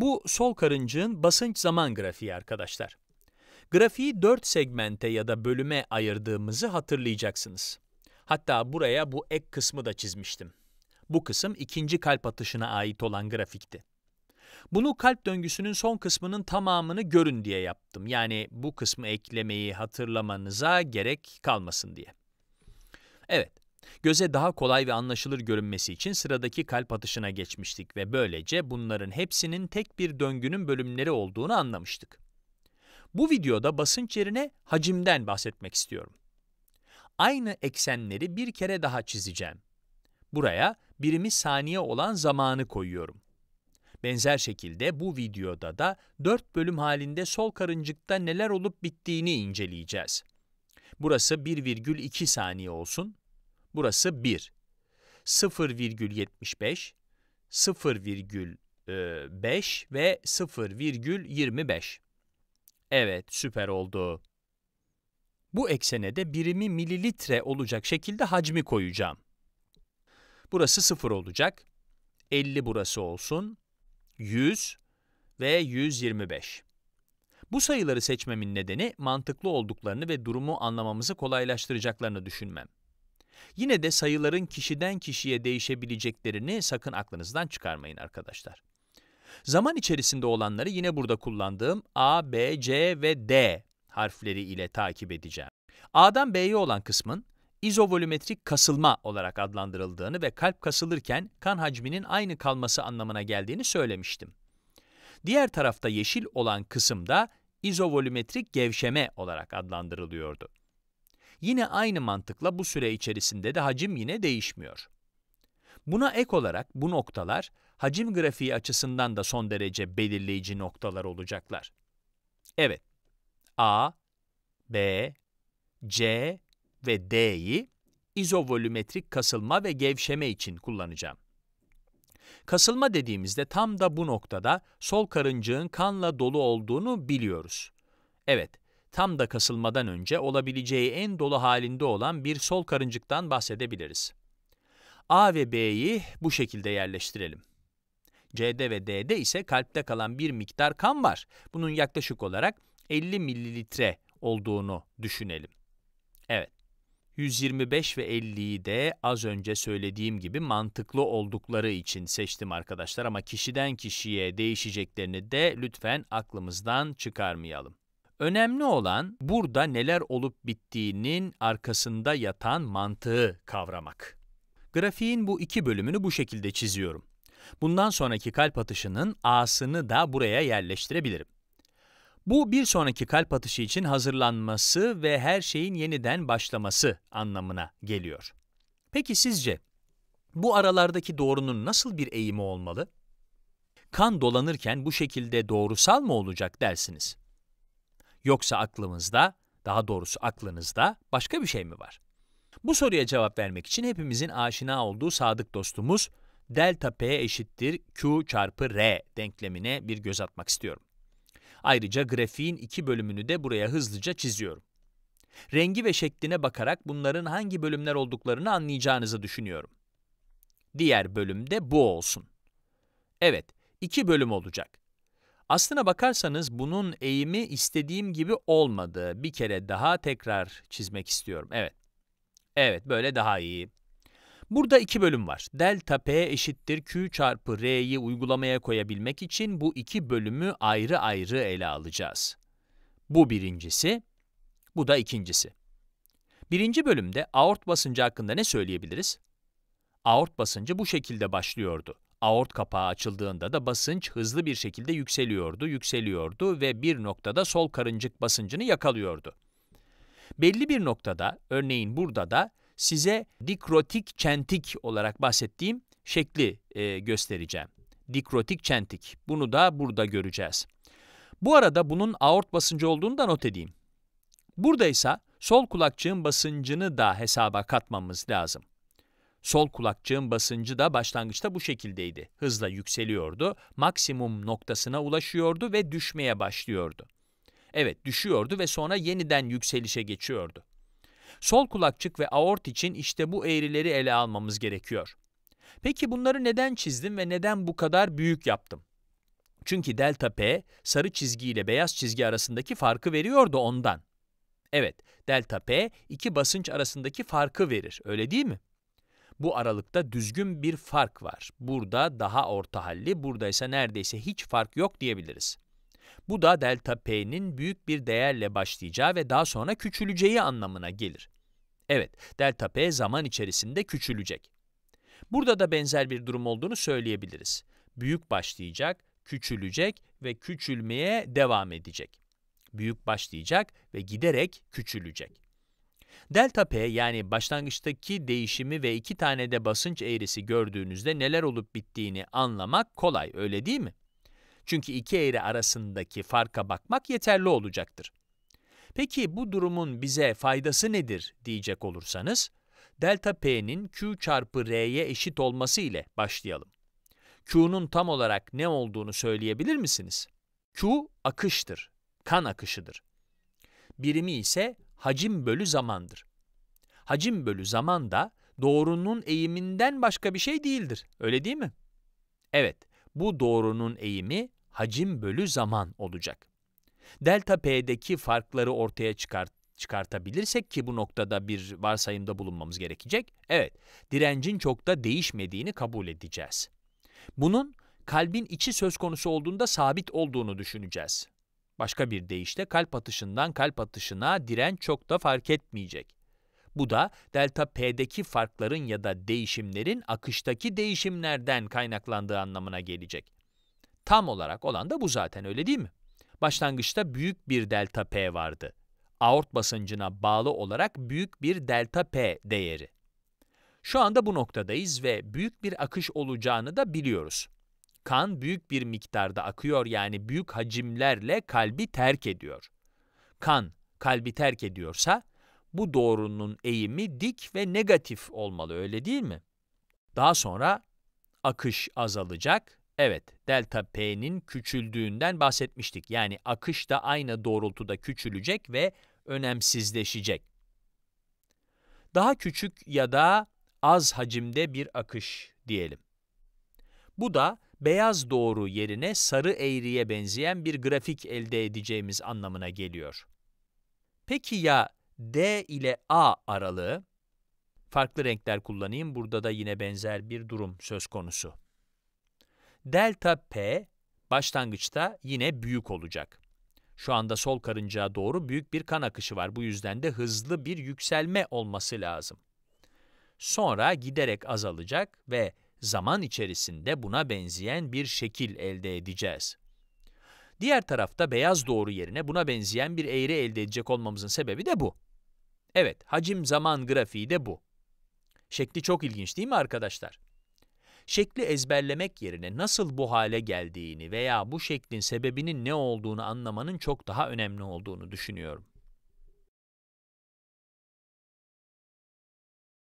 Bu sol karıncığın basınç zaman grafiği arkadaşlar. Grafiği 4 segmente ya da bölüme ayırdığımızı hatırlayacaksınız. Hatta buraya bu ek kısmı da çizmiştim. Bu kısım ikinci kalp atışına ait olan grafikti. Bunu kalp döngüsünün son kısmının tamamını görün diye yaptım. Yani bu kısmı eklemeyi hatırlamanıza gerek kalmasın diye. Evet, Göze daha kolay ve anlaşılır görünmesi için sıradaki kalp atışına geçmiştik ve böylece bunların hepsinin tek bir döngünün bölümleri olduğunu anlamıştık. Bu videoda basınç yerine hacimden bahsetmek istiyorum. Aynı eksenleri bir kere daha çizeceğim. Buraya birimi saniye olan zamanı koyuyorum. Benzer şekilde bu videoda da dört bölüm halinde sol karıncıkta neler olup bittiğini inceleyeceğiz. Burası 1,2 saniye olsun, Burası 1. 0,75, 0,5 ve 0,25. Evet, süper oldu. Bu eksene de birimi mililitre olacak şekilde hacmi koyacağım. Burası 0 olacak. 50 burası olsun. 100 ve 125. Bu sayıları seçmemin nedeni mantıklı olduklarını ve durumu anlamamızı kolaylaştıracaklarını düşünmem. Yine de sayıların kişiden kişiye değişebileceklerini sakın aklınızdan çıkarmayın arkadaşlar. Zaman içerisinde olanları yine burada kullandığım A, B, C ve D harfleri ile takip edeceğim. A'dan B'ye olan kısmın izovolümetrik kasılma olarak adlandırıldığını ve kalp kasılırken kan hacminin aynı kalması anlamına geldiğini söylemiştim. Diğer tarafta yeşil olan kısım da izovolümetrik gevşeme olarak adlandırılıyordu. Yine aynı mantıkla bu süre içerisinde de hacim yine değişmiyor. Buna ek olarak bu noktalar hacim grafiği açısından da son derece belirleyici noktalar olacaklar. Evet, A, B, C ve D'yi izovolümetrik kasılma ve gevşeme için kullanacağım. Kasılma dediğimizde tam da bu noktada sol karıncığın kanla dolu olduğunu biliyoruz. Evet, tam da kasılmadan önce olabileceği en dolu halinde olan bir sol karıncıktan bahsedebiliriz. A ve B'yi bu şekilde yerleştirelim. C'de ve D'de ise kalpte kalan bir miktar kan var. Bunun yaklaşık olarak 50 mililitre olduğunu düşünelim. Evet, 125 ve 50'yi de az önce söylediğim gibi mantıklı oldukları için seçtim arkadaşlar ama kişiden kişiye değişeceklerini de lütfen aklımızdan çıkarmayalım. Önemli olan burada neler olup bittiğinin arkasında yatan mantığı kavramak. Grafiğin bu iki bölümünü bu şekilde çiziyorum. Bundan sonraki kalp atışının A'sını da buraya yerleştirebilirim. Bu bir sonraki kalp atışı için hazırlanması ve her şeyin yeniden başlaması anlamına geliyor. Peki sizce bu aralardaki doğrunun nasıl bir eğimi olmalı? Kan dolanırken bu şekilde doğrusal mı olacak dersiniz? Yoksa aklımızda, daha doğrusu aklınızda başka bir şey mi var? Bu soruya cevap vermek için hepimizin aşina olduğu sadık dostumuz delta p eşittir q çarpı r denklemine bir göz atmak istiyorum. Ayrıca grafiğin iki bölümünü de buraya hızlıca çiziyorum. Rengi ve şekline bakarak bunların hangi bölümler olduklarını anlayacağınızı düşünüyorum. Diğer bölüm de bu olsun. Evet, iki bölüm olacak. Aslına bakarsanız bunun eğimi istediğim gibi olmadı. Bir kere daha tekrar çizmek istiyorum. Evet. Evet, böyle daha iyi. Burada iki bölüm var. Delta P eşittir Q çarpı R'yi uygulamaya koyabilmek için bu iki bölümü ayrı ayrı ele alacağız. Bu birincisi, bu da ikincisi. Birinci bölümde aort basıncı hakkında ne söyleyebiliriz? Aort basıncı bu şekilde başlıyordu. Aort kapağı açıldığında da basınç hızlı bir şekilde yükseliyordu, yükseliyordu ve bir noktada sol karıncık basıncını yakalıyordu. Belli bir noktada, örneğin burada da size dikrotik çentik olarak bahsettiğim şekli e, göstereceğim. Dikrotik çentik. Bunu da burada göreceğiz. Bu arada bunun aort basıncı olduğunu da not edeyim. Buradaysa sol kulakçığın basıncını da hesaba katmamız lazım. Sol kulakçığın basıncı da başlangıçta bu şekildeydi. Hızla yükseliyordu, maksimum noktasına ulaşıyordu ve düşmeye başlıyordu. Evet, düşüyordu ve sonra yeniden yükselişe geçiyordu. Sol kulakçık ve aort için işte bu eğrileri ele almamız gerekiyor. Peki bunları neden çizdim ve neden bu kadar büyük yaptım? Çünkü delta P, sarı çizgi ile beyaz çizgi arasındaki farkı veriyordu ondan. Evet, delta P, iki basınç arasındaki farkı verir, öyle değil mi? Bu aralıkta düzgün bir fark var. Burada daha orta halli, buradaysa neredeyse hiç fark yok diyebiliriz. Bu da delta p'nin büyük bir değerle başlayacağı ve daha sonra küçüleceği anlamına gelir. Evet, delta p zaman içerisinde küçülecek. Burada da benzer bir durum olduğunu söyleyebiliriz. Büyük başlayacak, küçülecek ve küçülmeye devam edecek. Büyük başlayacak ve giderek küçülecek. Delta P yani başlangıçtaki değişimi ve iki tane de basınç eğrisi gördüğünüzde neler olup bittiğini anlamak kolay öyle değil mi? Çünkü iki eğri arasındaki farka bakmak yeterli olacaktır. Peki bu durumun bize faydası nedir diyecek olursanız, delta P'nin Q çarpı R'ye eşit olması ile başlayalım. Q'nun tam olarak ne olduğunu söyleyebilir misiniz? Q akıştır, kan akışıdır. Birimi ise hacim bölü zamandır. Hacim bölü zaman da doğrunun eğiminden başka bir şey değildir. Öyle değil mi? Evet, bu doğrunun eğimi hacim bölü zaman olacak. Delta P'deki farkları ortaya çıkart çıkartabilirsek ki bu noktada bir varsayımda bulunmamız gerekecek, evet, direncin çok da değişmediğini kabul edeceğiz. Bunun kalbin içi söz konusu olduğunda sabit olduğunu düşüneceğiz. Başka bir deyişle kalp atışından kalp atışına direnç çok da fark etmeyecek. Bu da delta P'deki farkların ya da değişimlerin akıştaki değişimlerden kaynaklandığı anlamına gelecek. Tam olarak olan da bu zaten öyle değil mi? Başlangıçta büyük bir delta P vardı. Aort basıncına bağlı olarak büyük bir delta P değeri. Şu anda bu noktadayız ve büyük bir akış olacağını da biliyoruz. Kan büyük bir miktarda akıyor yani büyük hacimlerle kalbi terk ediyor. Kan kalbi terk ediyorsa bu doğrunun eğimi dik ve negatif olmalı öyle değil mi? Daha sonra akış azalacak. Evet, delta p'nin küçüldüğünden bahsetmiştik. Yani akış da aynı doğrultuda küçülecek ve önemsizleşecek. Daha küçük ya da az hacimde bir akış diyelim. Bu da beyaz doğru yerine sarı eğriye benzeyen bir grafik elde edeceğimiz anlamına geliyor. Peki ya D ile A aralığı? Farklı renkler kullanayım, burada da yine benzer bir durum söz konusu. Delta P, başlangıçta yine büyük olacak. Şu anda sol karıncaya doğru büyük bir kan akışı var, bu yüzden de hızlı bir yükselme olması lazım. Sonra giderek azalacak ve zaman içerisinde buna benzeyen bir şekil elde edeceğiz. Diğer tarafta beyaz doğru yerine buna benzeyen bir eğri elde edecek olmamızın sebebi de bu. Evet, hacim zaman grafiği de bu. Şekli çok ilginç değil mi arkadaşlar? Şekli ezberlemek yerine nasıl bu hale geldiğini veya bu şeklin sebebinin ne olduğunu anlamanın çok daha önemli olduğunu düşünüyorum.